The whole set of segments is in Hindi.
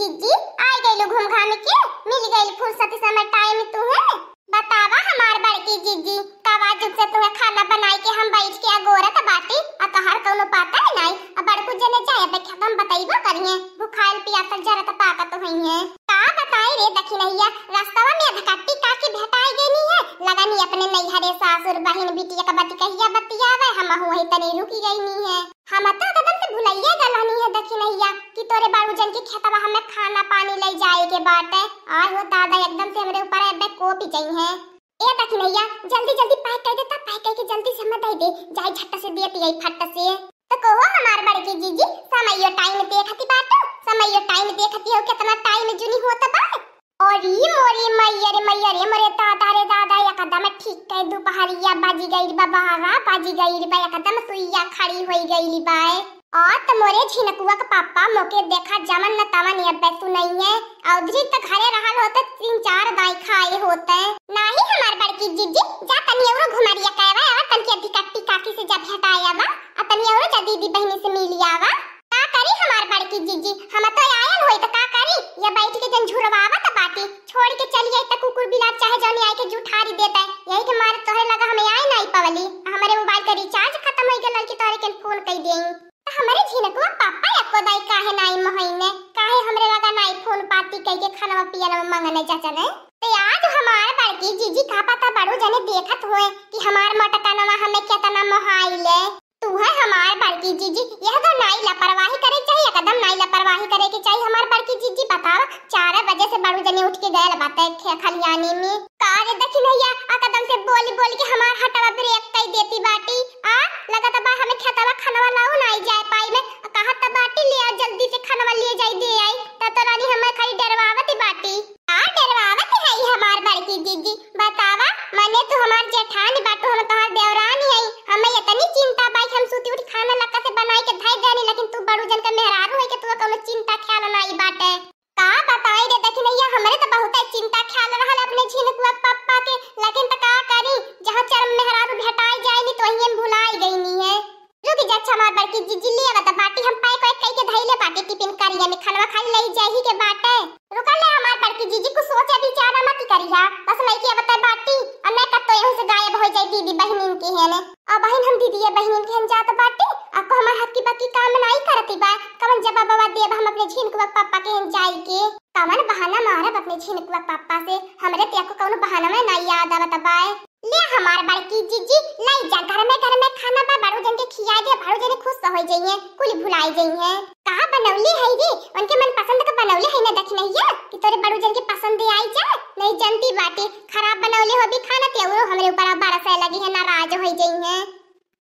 आ गए लोग घूम घाम के मिल गए फुर्सत समय टाइम तू है बतावा हमार बड़की जिज्जी कावा जुग से तू है खाना बनाए के हम बैठ के अगोरत बाटी आ तोहर कोनो पाता है नहीं अब बड़कू जने चाहे बे खतम बताइबो करिए भूखाल पियासल जरा त तो पाता तो हई है का बताई रे दखी नहिया रास्तावा में धकट्टी का के भेटाई गई नहीं है लगा नहीं अपने नैहरे सासुर बहिन बिटिया का कहिया बतियावे हम हुई तने रुकी गई नहीं है हम तो ददन से भुलैया गलनी तोरे बाड़ू जन की खेतवा हमें खाना पानी ले जाए के है और वो दादा एकदम से हमरे ऊपर अबे कोपी चाहिए है ए तकी नैया जल्दी जल्दी पैक कर दे तब तो पैक करके जल्दी से हमें दे दे जाई झट से दिए आई फट से तो कहो हमार बड़ के जीजी समय यो टाइम देखती समय यो टाइम देखती हो कितना टाइम जुनी होता बा और ये मोरी मैया रे मैया रे मोरे दादा रे दादा या कदम ठीक कर दू पहाड़िया बाजी गई बाबा बाहरा बाजी गई बा या कदम सुइया खड़ी होई गई बाए आ तमोरे तो झिनकुआ के पापा मोके देखा जमन न तवन या पैसु नहीं है औधरी तक तो घरे रहल होते तो तीन चार दाई खाए होते नाही हमार बड़की जीजी जा तनी और घुमरिया कहवा और तन के अधिक अधिकट्टी काकी से जब हटाया बा आ तनी और जा दीदी बहनी से मिल वा का करी हमार बड़की जीजी हम तो आयल होई त का करी ये बैठ के जन झुरवावा त बाटी छोड़ के चली आई त कुकुर बिलात चाहे जानी आई के जुठारी देता है यही के मारे तोहरे लगा हमें आई नहीं पवली हमारे मोबाइल का रिचार्ज खत्म हो गेल लड़की तोहरे के फोन कई देई मैंने चाचा ने तो यार आज हमारे बड़की जीजी का पता बड़ो जने देखत होए कि हमार नवा हमें केतना मोहाइले तू है हमार बड़की जीजी यह तो नाई लापरवाही करे चाहिए कदम नाई लापरवाही करे के चाहिए हमार बड़की जीजी बताओ चार बजे से बड़ो जने उठ के गए बातें खलियानी में का रे देखी भैया आ कदम से बोली बोली के हमार हटावा हटवा एक कई देती बाटी आ लगा बा हमें खेतवा खनवा लाऊ नाई जाए पाई में कहा बाटी ले जल्दी से खनवा ले लेकिन त तो का करी जहां चरम मेहरारू भेटाई जाईनी तो हम भुलाई गई गईनी है रुक जा अच्छा मार बड़की जी जिल्ली अब त बाटी हम पैक पैक कई के धैले बाटी टिफिन करिया में खनवा खाली लई ही के बाटे रुक ले हमार बड़की जीजी कुछ सोचे चारा मत करिया हाँ? बस मैं के बता बाटी और मैं कब तो यहां से गायब हो जाई दीदी बहनिन के है ने अब बहन हम दीदी है बहनिन के हम जात तो बाटी अब को हमार हक की बाकी काम नहीं करती बा कवन जवाब बाबा देब हम अपने झिन को पापा के हम जाई के कवन बहाना मारब अपने झिनकुआ पापा से हमरे पिया को कौन बहाना में नहीं याद आवत बाए ले हमार बार की जीजी लई जा घर में घर में खाना बा बाड़ू जन के खिया दे बाड़ू जन खुश हो जाइए कुल भुलाई जाइए कहां बनौली है रे उनके मन पसंद का बनौली है ना देख नहीं है कि तोरे बाड़ू जन के पसंद दे आई जा नहीं जानती बाटे खराब बनौली हो भी खाना ते हमरे ऊपर बारह से लगी है नाराज हो जाइए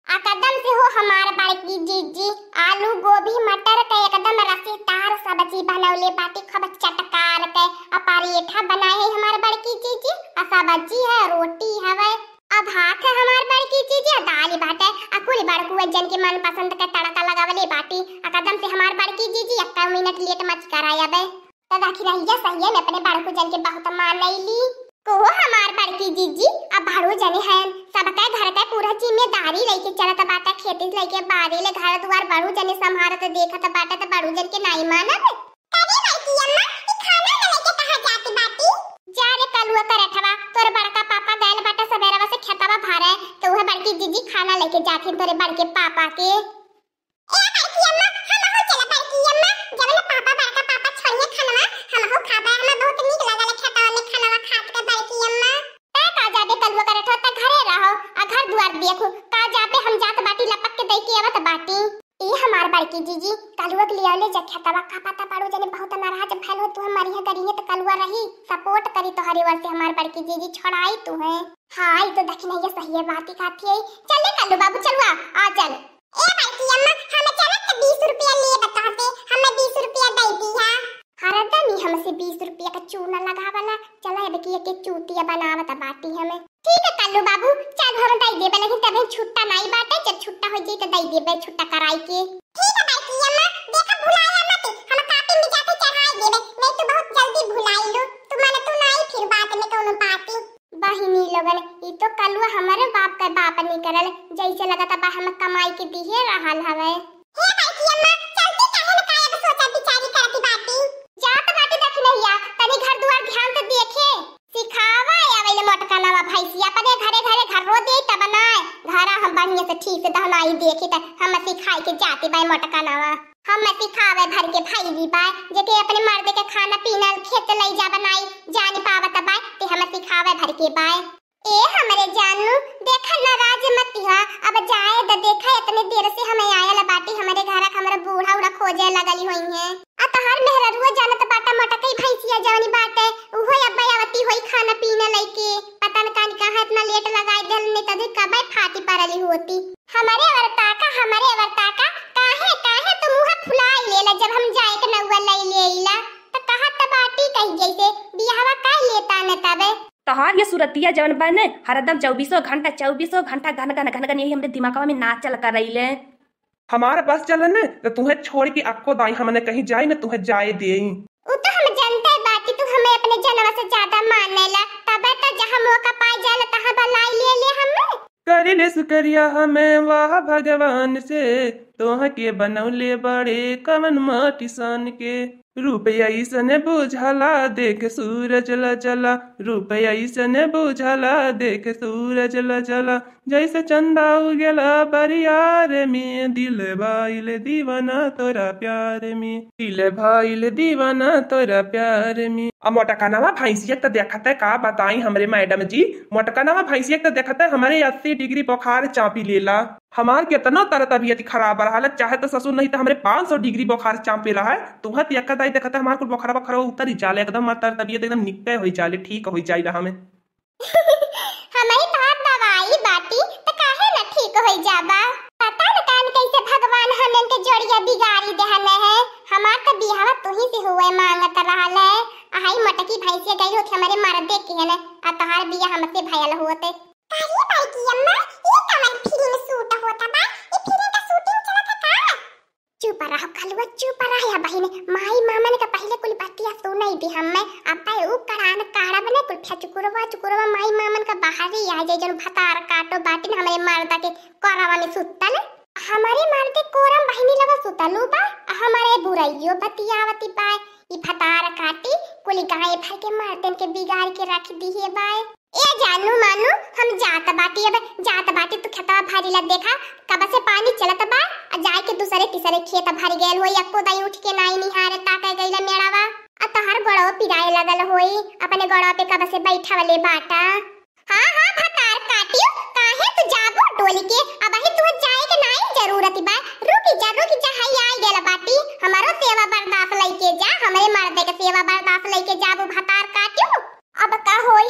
आ से हो हमारे बाड़ी की जीजी आलू गोभी मटर के एकदम रसी तार सब्जी बनौले बाटी खब चटकार के अपरेठा बनाए है हमारे बाड़ी की जीजी आ सब्जी है रोटी है वे अब भात है हमारे बाड़ी की जीजी आ दाल ही बाटे आ कुल बाड़ कुए जन के मन पसंद का तड़का लगावले बाटी आ कदम से हमारे बाड़ी की जीजी एक मिनट लेट मच कराया बे तब तो खिराइया सही है मैं अपने बाड़ बड़कू जन के बहुत मान ली कहो तो हमार बड़की जीजी अब भाड़ो जने हन सबका घर का पूरा जिम्मेदारी लेके चलत बाटा खेती लेके बारी ले घर दुआर बड़ू जने संभारत देखत बाटा त बड़ू जन के नाही मानत अरे बड़की अम्मा ई खाना बने के कहां जाती बाटी जा रे कलुआ करे करठवा तोर बड़का पापा गैल बाटा सवेरवा से खेतवा भारे तो वह बड़की जीजी खाना लेके जाथिन तोरे बड़के पापा के पता पड़ो जने बहुत नाराज भैल हो तू हमारी करिए तो कलुआ रही सपोर्ट करी तो तोहरे वर्ष हमार बड़की जीजी छोड़ाई तू हाँ, तो है हां तो देखना ये सही है बात ही खाती है चले कलू बाबू चलवा आ चल ए बड़की अम्मा हमें चला के 20 रुपया लिए बता दे हमें 20 रुपया दे दिया हरदम ही हमसे 20 रुपया का चूना लगा वाला चला अब की एक चूतिया बनावत बाटी हमें ठीक है कल्लू बाबू चल घर दे देबे लेकिन तबे छुट्टा नहीं बाटे जब छुट्टा हो जाए तो दे देबे छुट्टा कराई के ठीक है करल जैसे लगता बा हम कमाई के दिहे रहल हवे हे भाई की अम्मा चलती काहे न काहे अब सोचा बिचारी करती बाटी जात बाटी देख नहिया तनी घर दुआर ध्यान से देखे सिखावा आवेले मटका नवा भैसिया पने घरे घरे घर रो दे त बनाए घरा हम बढ़िया से ठीक से दहनाई देखी त हम सिखाई के जाती बाई मटका नवा हम सिखावे घर के भाई जी बाय जेके अपने मर्द के खाना पीना खेत ले जा बनाई जान पावत बाय ते हम सिखावे घर के बाय ए हमरे जानू देखल जब हम जाए के नौवा लई आइला त कहा त बाटी कही जैसे बियाहवा काहे लेता न तबे तोहार ये सुरतिया जवन बने हरदम 2400 घंटा 2400 घंटा घन घन घन घन यही हमरे दिमाग में नाच चल कर रही ले हमारा बस चल ने तो तुहे छोड़ के अक्को दाई हमने कहीं जाए न तुहे जाए दे उ तो हम जानते बाटी तू हमें अपने जनवा से निवेश करिया हमें वाह भगवान से तोह के बनौले बड़े कवन माटी सन के रुपया इसने बुझाला देख सूरज ल जला रूपया सन बुझाला देख सूरज ल जैसे चंदा उगला बरियार में दिल भाईल दीवाना तोरा प्यार में दिल भाईल दीवाना तोरा प्यार में अब मोटकानावा भैंसिया तो देखते का बताई हमारे मैडम जी मोटका नवा भैंसिया तो देखते हमारे अस्सी डिग्री बुखार चापी लेला हमारे कितना तरह तबियत खराब रहा चाहे तो ससुर नहीं तो हमारे पाँच सौ डिग्री बुखार चापी रहा है तुम्हें देखा खाइत खाइत हमार कुल बखरा बखरा उतर ही चाले एकदम मतर तबीयत तबियत एकदम निक्के होई चाले ठीक होई जाई रहा हमें हमारी बात दवाई बाटी तो काहे ना ठीक हो जाबा पता न कान कैसे भगवान हमन के जोड़िया बिगाड़ी देहन है हमार त तो बिहावा तुही से हुए मांगत रहले है आही मटकी भाई गई होत हमारे मार दे के है आ तहार बिया हमसे भयल होत है काहे भाई की अम्मा ये कवन फिरिंग सूट होता बा ये फिरिंग का सूटिंग था का चुप रहो कलवा माई मामा ने का पहले कुल बतिया दी हम हम्मे अब उ करान कारा बने कुल फिया चुकुरवा चुकुरवा माई मामन का बाहर ही आ जाए जन भतार काटो बाटी ने हमारे मारदा के कोरावा में ने हमारे मारते कोरम बहिनी लगा सुतलू बा हमारे बुराइयो बतियावती बाय ई भतार काटी कुल गाय भर के मारतन के बिगाड़ के रख दी है बाय ए जानू मानू हम जात बाटी अब जात बाटी तो खेतवा भारी लग देखा कब से पानी चलत बा आ जाय के दूसरे तीसरे खेत भारी गेल होई एको दई उठ के नाई निहार ता कह गईला मेड़ावा आ तहर गड़ो पिराए लगल होई अपने गड़ो पे कब से बैठा वाले बाटा हां हां भतार काटियो काहे तू जाबो डोली के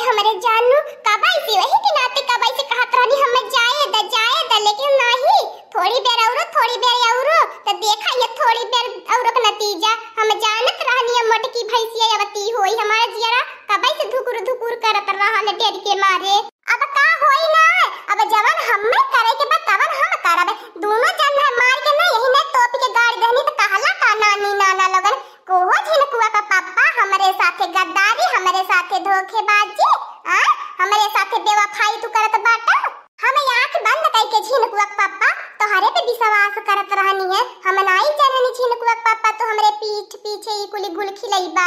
हमारे जानू काबाई से वही के नाते काबाई से कहत रहनी हम जाए द जाए द लेकिन नहीं थोड़ी देर और थोड़ी देर और त तो देखा ये थोड़ी देर और का नतीजा हम जानत रहनी मोट मटकी भैंसिया यवती होई हमारा जियरा काबाई से धुकुर धुकुर करत रहल डेर के मारे अब का होई ना अब जवन में करे के बतावन हम कुली गुल खिलाई बा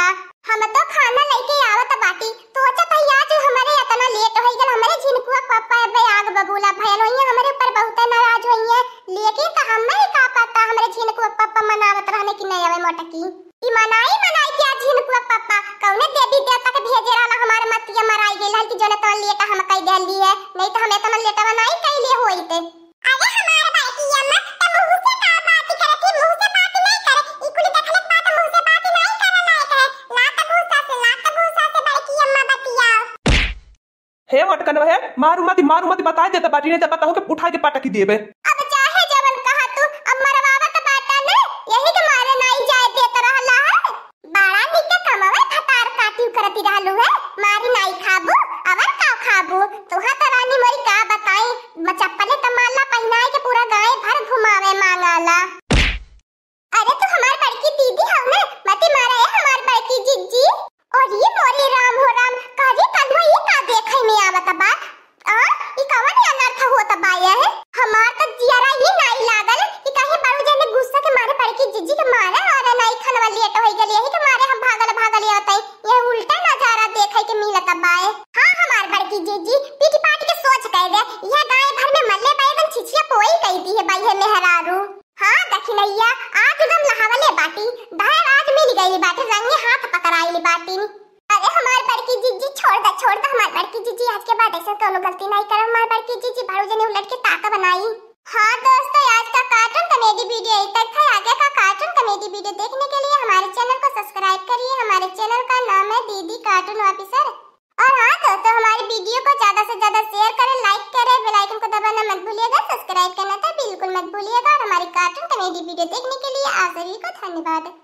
हम तो खाना लेके आवत बाटी तो अच्छा भैया जो हमारे इतना लेट होई गेल हमारे झिनकुआ पापा बे आग बबूला भयल होई हमारे ऊपर बहुत नाराज होई है लेके का हमें का पता हमारे झिनकुआ पापा मनावत रहने की नहीं आवे मोटकी ई मनाई मनाई क्या झिनकुआ पापा कौने देवी देवता के भेजे रहला हमारे मतिया मराई गेल है कि जोने तो लेटा हम कई देली है नहीं तो हम इतना लेटवा नहीं कई ले होई थे अरे हमारे हट है मारू मत मारू मत बताए देता बाटी नहीं तो बताओ के उठा के पटक देबे की पीटी पार्टी के सोच कह दे यह गाय भर में मल्ले बैगन छिछिया पोई कह दी है बाई है मेहरारू हां नैया आज एकदम लहावले बाटी धार आज मिल गई बाटी रंगे हाथ पकड़ाई बाटी अरे हमारे पर की जीजी छोड़ दे छोड़ दे हमारे पर की जीजी आज के बाद ऐसे तो कोनो गलती नहीं हमारे पर की जीजी भाड़ूजी ने उलट के ताका बनाई हाँ दोस्तों आज का कार्टून कॉमेडी वीडियो यही तक था आगे का कार्टून कॉमेडी वीडियो देखने के लिए हमारे चैनल को सब्सक्राइब करिए हमारे चैनल का नाम है दीदी कार्टून ऑफिसर और हाँ तो, तो हमारी वीडियो को ज्यादा से ज्यादा शेयर करें लाइक करें बेल आइकन को दबाना मत भूलिएगा सब्सक्राइब करना तो बिल्कुल मत भूलिएगा और हमारी कार्टून कॉमेडी वीडियो देखने के लिए आप सभी को धन्यवाद